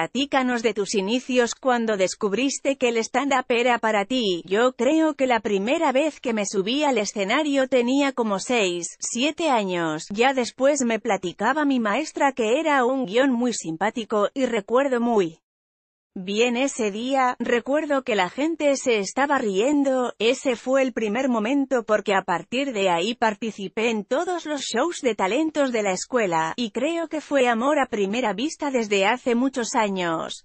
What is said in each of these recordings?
platícanos de tus inicios cuando descubriste que el stand-up era para ti. Yo creo que la primera vez que me subí al escenario tenía como 6, 7 años. Ya después me platicaba mi maestra que era un guión muy simpático, y recuerdo muy Bien ese día, recuerdo que la gente se estaba riendo, ese fue el primer momento porque a partir de ahí participé en todos los shows de talentos de la escuela, y creo que fue amor a primera vista desde hace muchos años.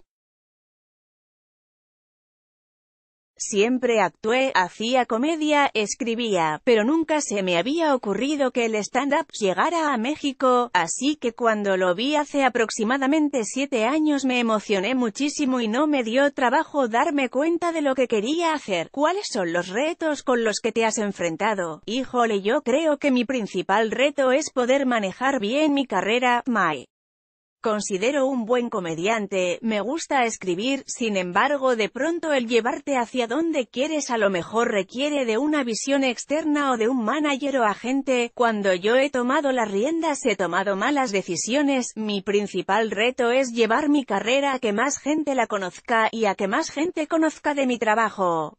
Siempre actué, hacía comedia, escribía, pero nunca se me había ocurrido que el stand-up llegara a México, así que cuando lo vi hace aproximadamente siete años me emocioné muchísimo y no me dio trabajo darme cuenta de lo que quería hacer. ¿Cuáles son los retos con los que te has enfrentado? Híjole yo creo que mi principal reto es poder manejar bien mi carrera, my. Considero un buen comediante, me gusta escribir, sin embargo de pronto el llevarte hacia donde quieres a lo mejor requiere de una visión externa o de un manager o agente, cuando yo he tomado las riendas he tomado malas decisiones, mi principal reto es llevar mi carrera a que más gente la conozca y a que más gente conozca de mi trabajo.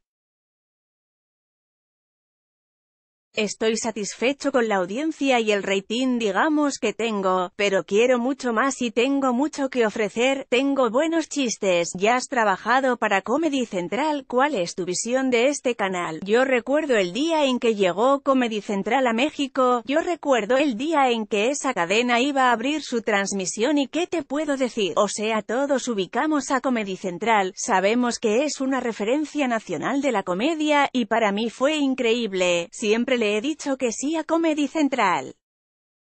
Estoy satisfecho con la audiencia y el rating digamos que tengo, pero quiero mucho más y tengo mucho que ofrecer, tengo buenos chistes, ya has trabajado para Comedy Central, ¿cuál es tu visión de este canal? Yo recuerdo el día en que llegó Comedy Central a México, yo recuerdo el día en que esa cadena iba a abrir su transmisión y qué te puedo decir, o sea todos ubicamos a Comedy Central, sabemos que es una referencia nacional de la comedia, y para mí fue increíble, siempre le he dicho que sí a Comedy Central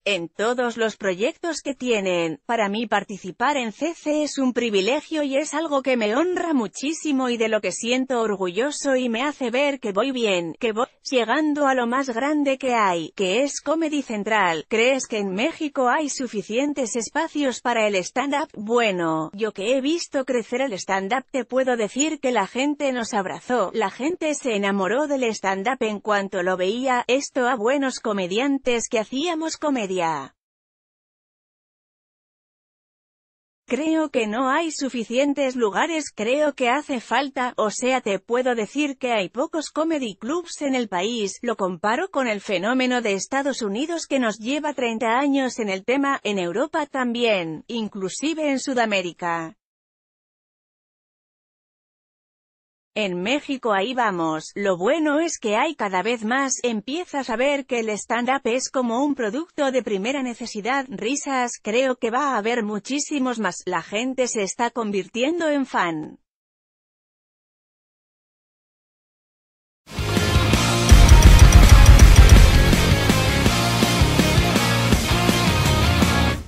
en todos los proyectos que tienen. Para mí participar en CC es un privilegio y es algo que me honra muchísimo y de lo que siento orgulloso y me hace ver que voy bien, que voy llegando a lo más grande que hay, que es Comedy Central. ¿Crees que en México hay suficientes espacios para el stand-up? Bueno, yo que he visto crecer el stand-up te puedo decir que la gente nos abrazó, la gente se enamoró del stand-up en cuanto lo veía, esto a buenos comediantes que hacíamos comedia Creo que no hay suficientes lugares, creo que hace falta, o sea te puedo decir que hay pocos comedy clubs en el país, lo comparo con el fenómeno de Estados Unidos que nos lleva 30 años en el tema, en Europa también, inclusive en Sudamérica. En México ahí vamos, lo bueno es que hay cada vez más, empiezas a ver que el stand-up es como un producto de primera necesidad, risas, creo que va a haber muchísimos más, la gente se está convirtiendo en fan.